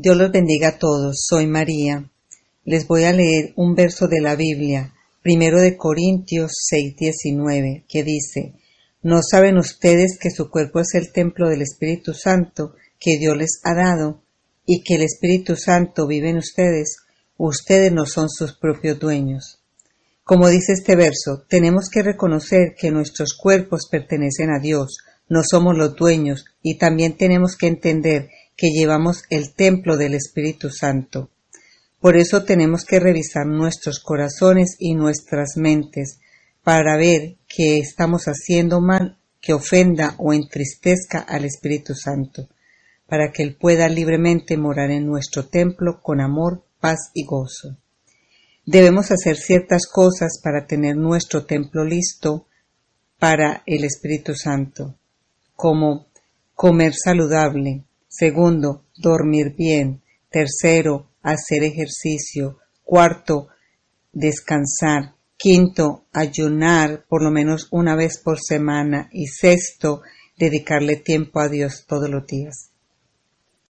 Dios los bendiga a todos. Soy María. Les voy a leer un verso de la Biblia, primero de Corintios 6:19, que dice, ¿No saben ustedes que su cuerpo es el templo del Espíritu Santo que Dios les ha dado y que el Espíritu Santo vive en ustedes? Ustedes no son sus propios dueños. Como dice este verso, tenemos que reconocer que nuestros cuerpos pertenecen a Dios, no somos los dueños, y también tenemos que entender que llevamos el templo del Espíritu Santo. Por eso tenemos que revisar nuestros corazones y nuestras mentes para ver qué estamos haciendo mal que ofenda o entristezca al Espíritu Santo, para que Él pueda libremente morar en nuestro templo con amor, paz y gozo. Debemos hacer ciertas cosas para tener nuestro templo listo para el Espíritu Santo, como comer saludable. Segundo, dormir bien. Tercero, hacer ejercicio. Cuarto, descansar. Quinto, ayunar por lo menos una vez por semana. Y sexto, dedicarle tiempo a Dios todos los días.